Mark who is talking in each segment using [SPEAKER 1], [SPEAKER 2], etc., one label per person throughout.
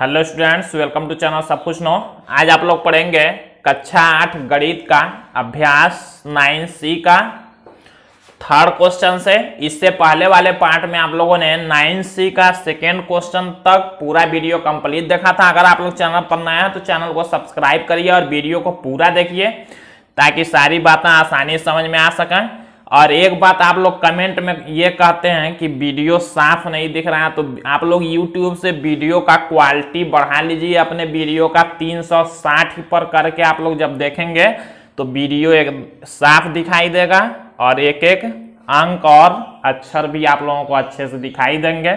[SPEAKER 1] hello students welcome to channel सब कुछ no आज आप लोग पढ़ेंगे कक्षा आठ गणित का अभ्यास नाइन सी का थर्ड क्वेश्चन से इससे पहले वाले पार्ट में आप लोगों ने नाइन सी का सेकेंड क्वेश्चन तक पूरा वीडियो कंप्लीट देखा था अगर आप लोग चैनल पर नए हैं तो चैनल को सब्सक्राइब करिए और वीडियो को पूरा देखिए ताकि सारी बातें आसानी समझ में आ सकें और एक बात आप लोग कमेंट में ये कहते हैं कि वीडियो साफ नहीं दिख रहा है तो आप लोग यूट्यूब से वीडियो का क्वालिटी बढ़ा लीजिए अपने वीडियो का 360 पर करके आप लोग जब देखेंगे तो वीडियो एक साफ दिखाई देगा और एक एक अंक और अक्षर भी आप लोगों को अच्छे से दिखाई देंगे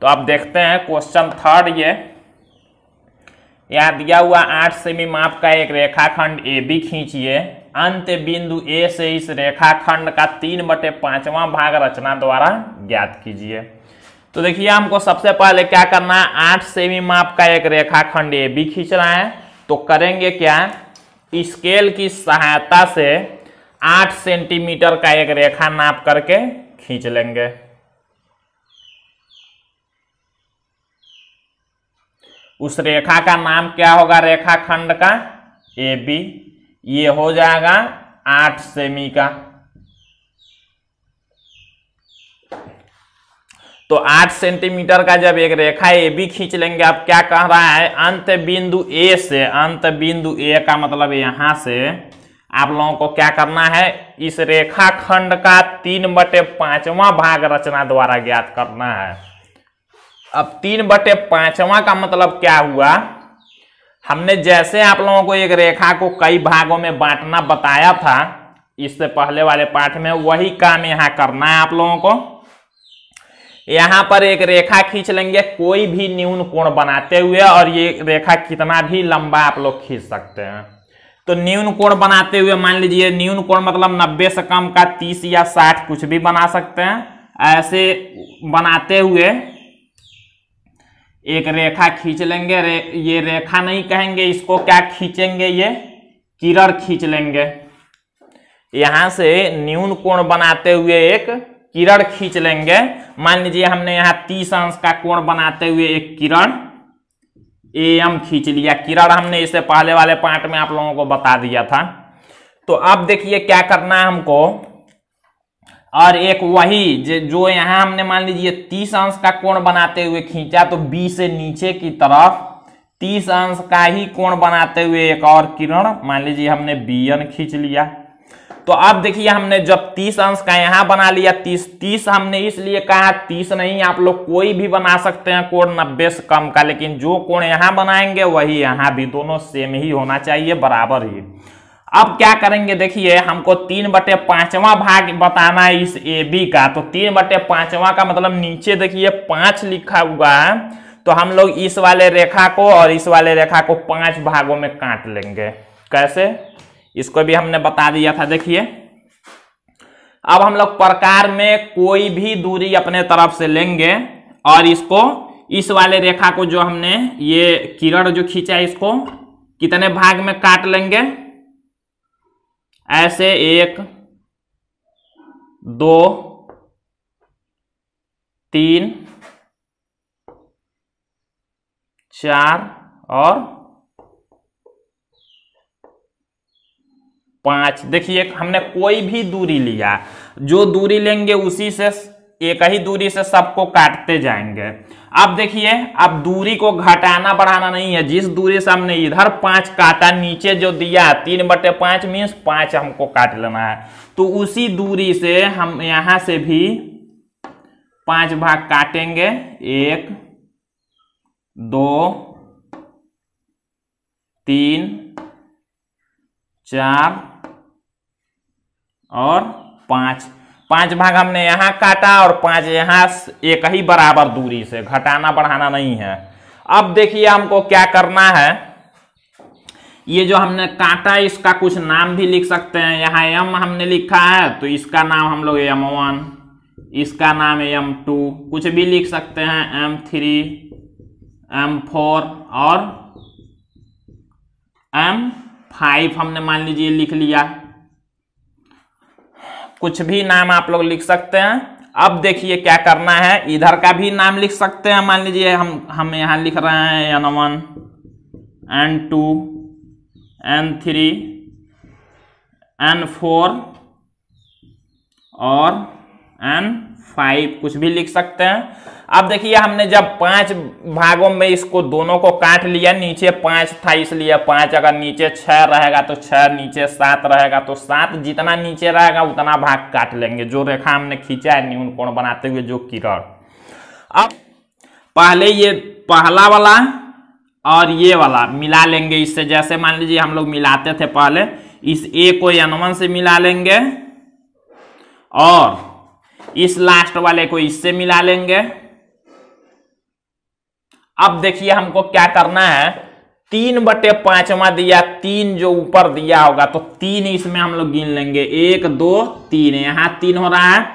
[SPEAKER 1] तो आप देखते हैं क्वेश्चन थर्ड ये यहाँ दिया हुआ आठ सेमी माप का एक रेखाखंड ए बी खींचिए अंत बिंदु ए से इस रेखाखंड का तीन बटे पांचवा भाग रचना द्वारा ज्ञात कीजिए तो देखिए हमको सबसे पहले क्या करना है आठ सेमी माप का एक रेखाखंड ए बी रहा है तो करेंगे क्या स्केल की सहायता से आठ सेंटीमीटर का एक रेखा नाप करके खींच लेंगे उस रेखा का नाम क्या होगा रेखाखंड का ए बी ये हो जाएगा आठ सेमी का तो आठ सेंटीमीटर का जब एक रेखा ए बी खींच लेंगे आप क्या कह रहा है अंत बिंदु ए से अंत बिंदु ए का मतलब यहां से आप लोगों को क्या करना है इस रेखा खंड का तीन बटे पांचवा भाग रचना द्वारा ज्ञात करना है अब तीन बटे पांचवा का मतलब क्या हुआ हमने जैसे आप लोगों को एक रेखा को कई भागों में बांटना बताया था इससे पहले वाले पाठ में वही काम यहाँ करना है आप लोगों को यहाँ पर एक रेखा खींच लेंगे कोई भी न्यून कोण बनाते हुए और ये रेखा कितना भी लंबा आप लोग खींच सकते हैं तो न्यून कोण बनाते हुए मान लीजिए न्यून कोण मतलब 90 से कम का 30 या 60 कुछ भी बना सकते हैं ऐसे बनाते हुए एक रेखा खींच लेंगे रे, ये रेखा नहीं कहेंगे इसको क्या खींचेंगे ये किरण खींच लेंगे यहां से न्यून कोण बनाते हुए एक किरण खींच लेंगे मान लीजिए हमने यहाँ तीस अंश का कोण बनाते हुए एक किरण एम खींच लिया किरण हमने इसे पहले वाले पार्ट में आप लोगों को बता दिया था तो अब देखिए क्या करना है हमको और एक वही जो यहां हमने मान लीजिए तीस अंश का कोण बनाते हुए खींचा तो बी से नीचे की तरफ तीस अंश का ही कोण बनाते हुए एक और किरण मान लीजिए हमने बी एन खींच लिया तो अब देखिए हमने जब तीस अंश का यहाँ बना लिया तीस तीस हमने इसलिए कहा तीस नहीं आप लोग कोई भी बना सकते हैं कोण नब्बे से कम का लेकिन जो कोण यहाँ बनाएंगे वही यहाँ भी दोनों सेम ही होना चाहिए बराबर ही अब क्या करेंगे देखिए हमको तीन बटे पांचवा भाग बताना है इस ए बी का तो तीन बटे पांचवा का मतलब नीचे देखिए पांच लिखा हुआ है तो हम लोग इस वाले रेखा को और इस वाले रेखा को पांच भागों में काट लेंगे कैसे इसको भी हमने बता दिया था देखिए अब हम लोग प्रकार में कोई भी दूरी अपने तरफ से लेंगे और इसको इस वाले रेखा को जो हमने ये किरण जो खींचा है इसको कितने भाग में काट लेंगे ऐसे एक दो तीन चार और पांच देखिए हमने कोई भी दूरी लिया जो दूरी लेंगे उसी से एक ही दूरी से सबको काटते जाएंगे अब देखिए अब दूरी को घटाना बढ़ाना नहीं है जिस दूरी से हमने इधर पांच काटा नीचे जो दिया तीन बटे पांच मीन्स पांच हमको काट लेना है तो उसी दूरी से हम यहां से भी पांच भाग काटेंगे एक दो तीन चार और पांच पांच भाग हमने यहाँ काटा और पांच यहाँ एक ही बराबर दूरी से घटाना बढ़ाना नहीं है अब देखिए हमको क्या करना है ये जो हमने काटा इसका कुछ नाम भी लिख सकते हैं यहाँ यम हमने लिखा है तो इसका नाम हम लोग यम वन इसका नाम एम टू कुछ भी लिख सकते हैं एम थ्री एम फोर और एम फाइव हमने मान लीजिए लिख लिया कुछ भी नाम आप लोग लिख सकते हैं अब देखिए क्या करना है इधर का भी नाम लिख सकते हैं मान लीजिए हम हम यहाँ लिख रहे हैं N one N two N three N four और एंड फाइव कुछ भी लिख सकते हैं अब देखिए हमने जब पांच भागों में इसको दोनों को काट लिया नीचे पांच था इसलिए पांच अगर नीचे छह रहेगा तो छह नीचे सात रहेगा तो सात जितना नीचे रहेगा उतना भाग काट लेंगे जो रेखा हमने खींचा है न्यून कोण बनाते हुए जो किरण अब पहले ये पहला वाला और ये वाला मिला लेंगे इससे जैसे मान लीजिए हम लोग मिलाते थे पहले इस ए को एनवन से मिला लेंगे और इस लास्ट वाले को इससे मिला लेंगे अब देखिए हमको क्या करना है तीन बटे पांचवा दिया तीन जो ऊपर दिया होगा तो तीन इसमें हम लोग गिन लेंगे एक दो तीन यहां तीन हो रहा है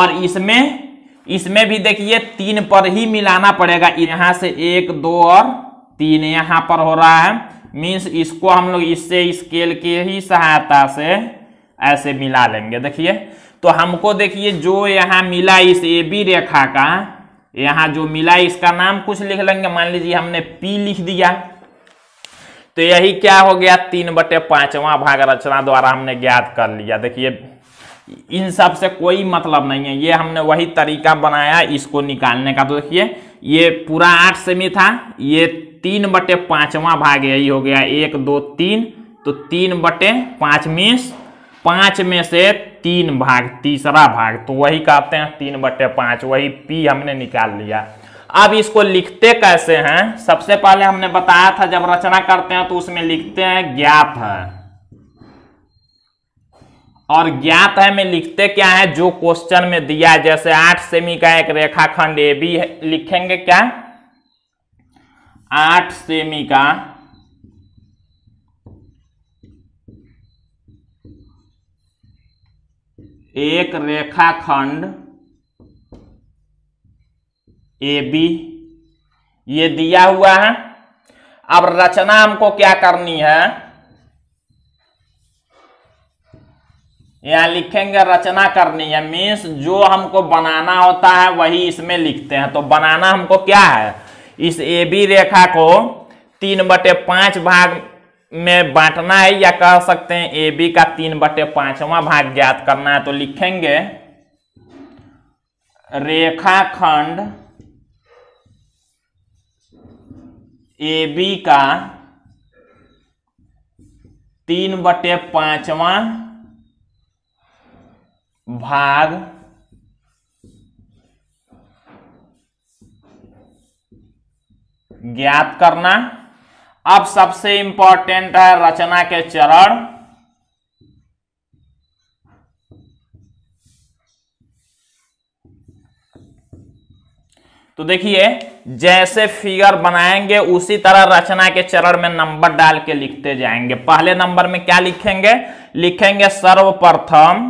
[SPEAKER 1] और इसमें इसमें भी देखिए तीन पर ही मिलाना पड़ेगा यहां से एक दो और तीन यहां पर हो रहा है मीन्स इसको हम लोग इससे स्केल के ही सहायता से ऐसे मिला लेंगे देखिए तो हमको देखिए जो यहाँ मिला इस ए बी रेखा का यहाँ जो मिला इसका नाम कुछ लिख लेंगे मान लीजिए हमने पी लिख दिया तो यही क्या हो गया तीन बटे पांचवा भाग रचना द्वारा हमने ज्ञात कर लिया देखिए इन सब से कोई मतलब नहीं है ये हमने वही तरीका बनाया इसको निकालने का तो देखिए ये पूरा आठ सेमी था ये तीन बटे पांचवा भाग यही हो गया एक दो तीन तो तीन बटे पांच मीन्स पांच में से तीन भाग तीसरा भाग तो वही कहते हैं तीन बटे पांच वही पी हमने निकाल लिया अब इसको लिखते कैसे हैं सबसे पहले हमने बताया था जब रचना करते हैं तो उसमें लिखते हैं ज्ञात है और ज्ञात है में लिखते क्या है जो क्वेश्चन में दिया जैसे आठ सेमी का एक रेखाखंड ए बी लिखेंगे क्या आठ सेमी का एक रेखाखंड ए बी ये दिया हुआ है अब रचना हमको क्या करनी है यहां लिखेंगे रचना करनी है मीन्स जो हमको बनाना होता है वही इसमें लिखते हैं तो बनाना हमको क्या है इस ए बी रेखा को तीन बटे पांच भाग में बांटना है या कह सकते हैं ए बी का तीन बटे पांचवा भाग ज्ञात करना है तो लिखेंगे रेखाखंड ए बी का तीन बटे पांचवा भाग ज्ञात करना अब सबसे इंपॉर्टेंट है रचना के चरण तो देखिए जैसे फिगर बनाएंगे उसी तरह रचना के चरण में नंबर डाल के लिखते जाएंगे पहले नंबर में क्या लिखेंगे लिखेंगे सर्वप्रथम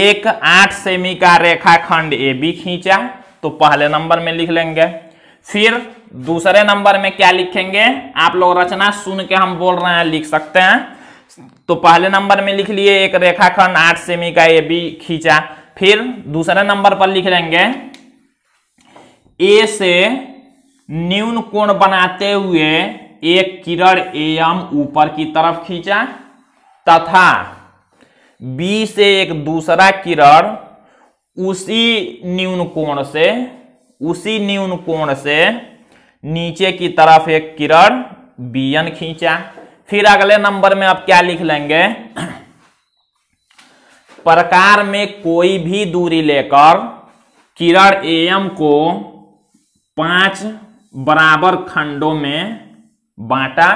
[SPEAKER 1] एक आठ सेमी का रेखाखंड ए बी खींचा तो पहले नंबर में लिख लेंगे फिर दूसरे नंबर में क्या लिखेंगे आप लोग रचना सुन के हम बोल रहे हैं लिख सकते हैं तो पहले नंबर में लिख लिए एक रेखाखंड आठ सेमी का ए बी खींचा फिर दूसरे नंबर पर लिख लेंगे ए से न्यून कोण बनाते हुए एक किरण एम ऊपर की तरफ खींचा तथा बी से एक दूसरा किरण उसी न्यून कोण से उसी न्यून कोण से नीचे की तरफ एक किरण बीएन खींचा फिर अगले नंबर में आप क्या लिख लेंगे प्रकार में कोई भी दूरी लेकर किरण एम को पांच बराबर खंडों में बांटा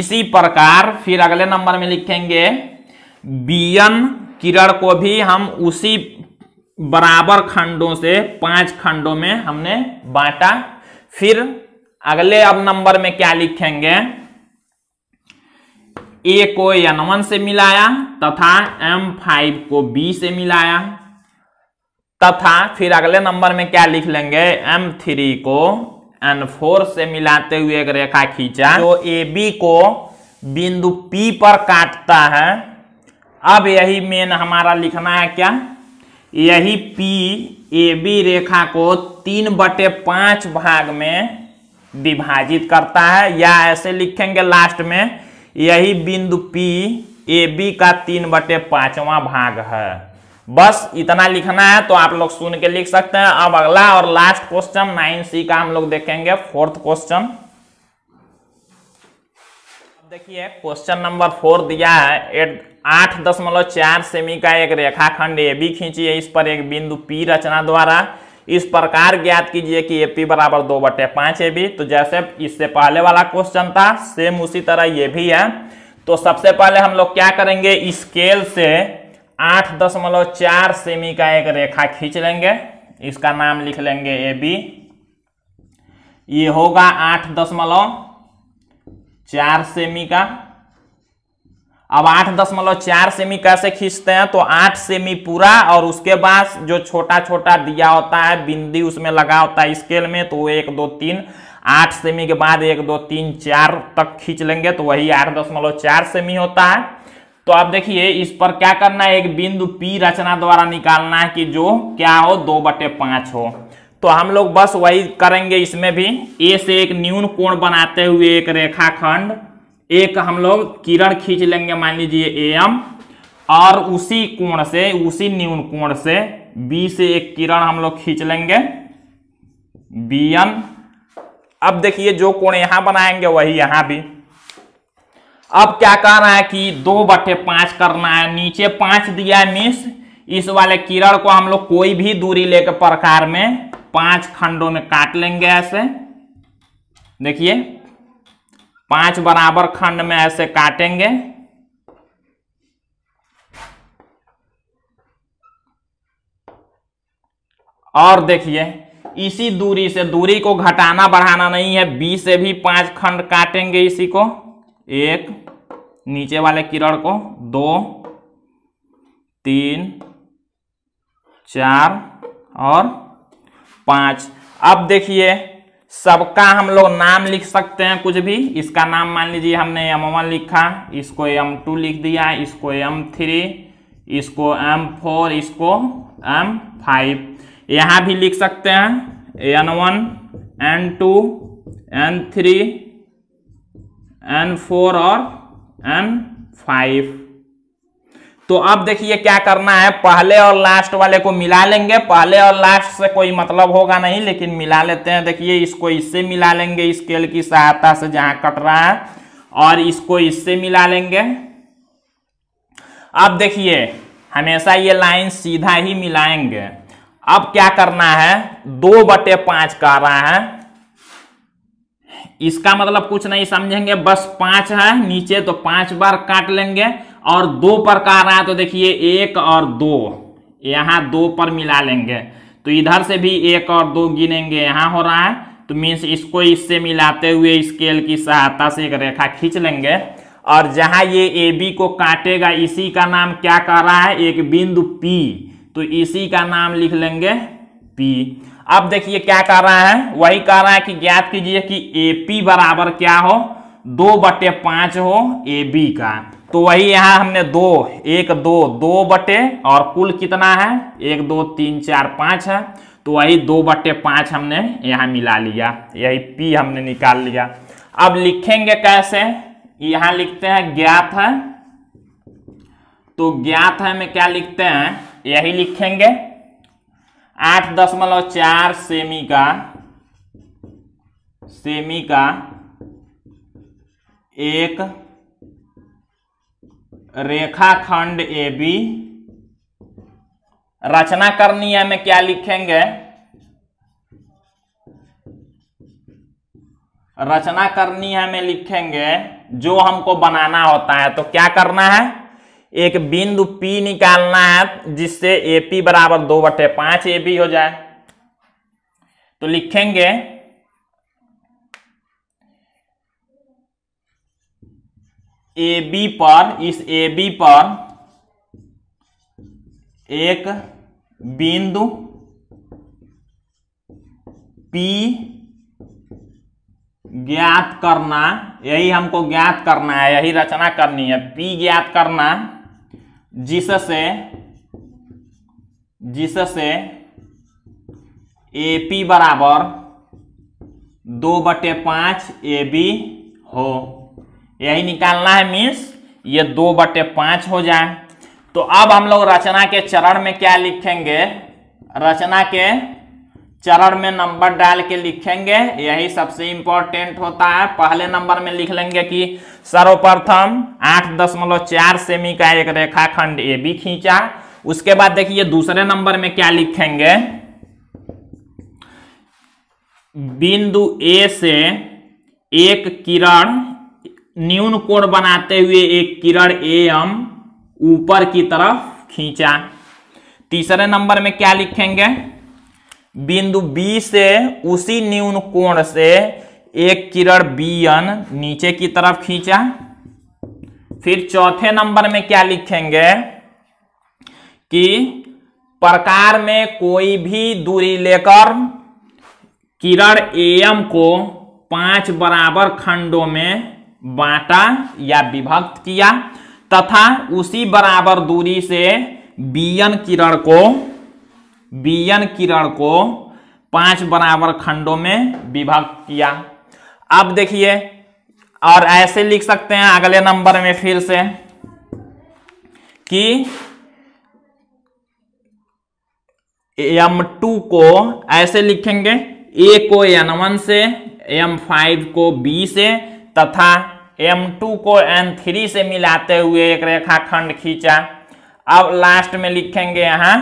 [SPEAKER 1] इसी प्रकार फिर अगले नंबर में लिखेंगे बीएन किरण को भी हम उसी बराबर खंडों से पांच खंडों में हमने बांटा फिर अगले अब नंबर में क्या लिखेंगे ए को एन वन से मिलाया तथा एम फाइव को बी से मिलाया तथा फिर अगले नंबर में क्या लिख लेंगे एम थ्री को एन फोर से मिलाते हुए एक रेखा खींचा जो ए बी को बिंदु पी पर काटता है अब यही मेन हमारा लिखना है क्या यही पी ए बी रेखा को तीन बटे पांच भाग में विभाजित करता है या ऐसे लिखेंगे लास्ट में यही बिंदु पी ए बी का तीन बटे पांचवा भाग है बस इतना लिखना है तो आप लोग सुन के लिख सकते हैं अब अगला और लास्ट क्वेश्चन नाइन सी का हम लोग देखेंगे फोर्थ क्वेश्चन देखिए क्वेश्चन नंबर फोर दिया है एट आठ दशमलव चार सेमी का एक रेखाखंड ए बी खींचिए इस पर एक बिंदु पी रचना द्वारा इस प्रकार ज्ञात कीजिए कि ए पी बराबर दो बटे पांच ए बी तो जैसे इससे पहले वाला क्वेश्चन था सेम उसी तरह ये भी है तो सबसे पहले हम लोग क्या करेंगे स्केल से आठ दशमलव चार सेमी का एक रेखा खींच लेंगे इसका नाम लिख लेंगे ए बी ये होगा आठ दशमलव चार सेमी का अब आठ दशमलव चार सेमी कैसे खींचते हैं तो आठ सेमी पूरा और उसके बाद जो छोटा छोटा दिया होता है बिंदी उसमें लगा होता है स्केल में तो एक दो तीन आठ सेमी के बाद एक दो तीन चार तक खींच लेंगे तो वही आठ दशमलव चार सेमी होता है तो आप देखिए इस पर क्या करना है एक बिंदु पी रचना द्वारा निकालना है कि जो क्या हो दो बटे पांच हो तो हम लोग बस वही करेंगे इसमें भी ए से एक न्यून कोण बनाते हुए एक रेखाखंड एक हम लोग किरण खींच लेंगे मान लीजिए ए एम और उसी कोण से उसी न्यून कोण से बी से एक किरण हम लोग खींच लेंगे बी एन अब देखिए जो कोण यहां बनाएंगे वही यहां भी अब क्या कह रहा है कि दो बटे पांच करना है नीचे पांच दिया है मिस इस वाले किरण को हम लोग कोई भी दूरी लेकर प्रकार में पांच खंडों में काट लेंगे ऐसे देखिए पांच बराबर खंड में ऐसे काटेंगे और देखिए इसी दूरी से दूरी को घटाना बढ़ाना नहीं है बी से भी पांच खंड काटेंगे इसी को एक नीचे वाले किरण को दो तीन चार और पांच अब देखिए सबका हम लोग नाम लिख सकते हैं कुछ भी इसका नाम मान लीजिए हमने एम वन लिखा इसको एम टू लिख दिया इसको एम थ्री इसको एम फोर इसको एम फाइव यहाँ भी लिख सकते हैं N one N two N three N four और एन फाइव तो अब देखिए क्या करना है पहले और लास्ट वाले को मिला लेंगे पहले और लास्ट से कोई मतलब होगा नहीं लेकिन मिला लेते हैं देखिए इसको इससे मिला लेंगे स्केल की सहायता से जहां कट रहा है और इसको इससे मिला लेंगे अब देखिए हमेशा ये लाइन सीधा ही मिलाएंगे अब क्या करना है दो बटे पांच का रहा है इसका मतलब कुछ नहीं समझेंगे बस पांच है नीचे तो पांच बार काट लेंगे और दो पर कह रहा है तो देखिए एक और दो यहाँ दो पर मिला लेंगे तो इधर से भी एक और दो गिनेंगे यहाँ हो रहा है तो मीन्स इसको इससे मिलाते हुए स्केल की सहायता से एक रेखा खींच लेंगे और जहां ये ए बी को काटेगा इसी का नाम क्या कर रहा है एक बिंदु पी तो इसी का नाम लिख लेंगे पी अब देखिए क्या कर रहा है वही कह रहा है कि ज्ञात कीजिए कि ए पी बराबर क्या हो दो बटे पांच हो ए बी का तो वही यहाँ हमने दो एक दो दो बटे और कुल कितना है एक दो तीन चार पांच है तो वही दो बटे पांच हमने यहां मिला लिया यही पी हमने निकाल लिया अब लिखेंगे कैसे यहाँ लिखते हैं ज्ञात है तो ज्ञात है में क्या लिखते हैं यही लिखेंगे आठ दशमलव चार सेमी का सेमी का एक रेखाखंड ए बी रचना करनी है में क्या लिखेंगे रचना करनी है में लिखेंगे जो हमको बनाना होता है तो क्या करना है एक बिंदु P निकालना है जिससे AP बराबर दो बटे पांच ए हो जाए तो लिखेंगे ए बी पर इस ए बी पर एक बिंदु पी ज्ञात करना यही हमको ज्ञात करना है यही रचना करनी है पी ज्ञात करना जिससे जिससे ए पी बराबर दो बटे पांच ए बी हो यही निकालना है मीन्स ये दो बटे पांच हो जाए तो अब हम लोग रचना के चरण में क्या लिखेंगे रचना के चरण में नंबर डाल के लिखेंगे यही सबसे इंपॉर्टेंट होता है पहले नंबर में लिख लेंगे कि सर्वप्रथम आठ दशमलव चार सेमी का एक रेखाखंड ए बी खींचा उसके बाद देखिए दूसरे नंबर में क्या लिखेंगे बिंदु ए से एक किरण न्यून कोण बनाते हुए एक किरण ए एम ऊपर की तरफ खींचा तीसरे नंबर में क्या लिखेंगे बिंदु बी से उसी न्यून कोण से एक किरण बी एन नीचे की तरफ खींचा फिर चौथे नंबर में क्या लिखेंगे कि प्रकार में कोई भी दूरी लेकर किरण एम को पांच बराबर खंडों में बांटा या विभक्त किया तथा उसी बराबर दूरी से बीयन किरण को बीयन किरण को पांच बराबर खंडों में विभक्त किया अब देखिए और ऐसे लिख सकते हैं अगले नंबर में फिर से कि एम टू को ऐसे लिखेंगे ए को एन वन से एम फाइव को बी से तथा M2 को N3 से मिलाते हुए एक रेखाखंड खींचा अब लास्ट में लिखेंगे यहां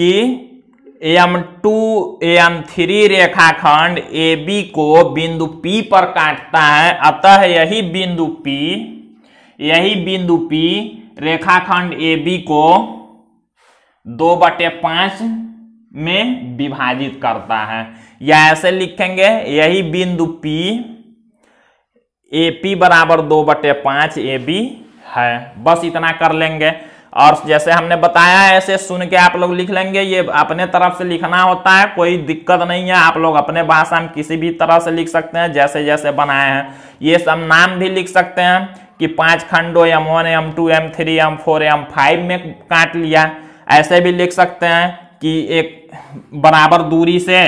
[SPEAKER 1] कि M2 M3 रेखाखंड AB को बिंदु P पर काटता है अतः यही बिंदु P यही बिंदु P रेखाखंड AB को दो बटे पांच में विभाजित करता है या ऐसे लिखेंगे यही बिंदु P ए पी बराबर दो बटे पाँच ए बी है बस इतना कर लेंगे और जैसे हमने बताया ऐसे सुन के आप लोग लिख लेंगे ये अपने तरफ से लिखना होता है कोई दिक्कत नहीं है आप लोग अपने भाषा में किसी भी तरह से लिख सकते हैं जैसे जैसे बनाए हैं ये सब नाम भी लिख सकते हैं कि पांच खंडो M one M two M three M four M five में काट लिया ऐसे भी लिख सकते हैं कि एक बराबर दूरी से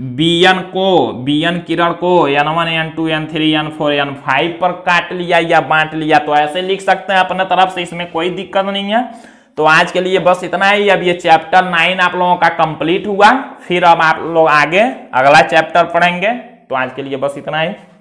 [SPEAKER 1] बीएन को बीएन किरण को N one N two N three N four N five पर काट लिया या बांट लिया तो ऐसे लिख सकते हैं अपने तरफ से इसमें कोई दिक्कत नहीं है तो आज के लिए बस इतना ही अब ये चैप्टर नाइन आप लोगों का कंप्लीट हुआ फिर अब आप लोग आगे अगला चैप्टर पढ़ेंगे तो आज के लिए बस इतना ही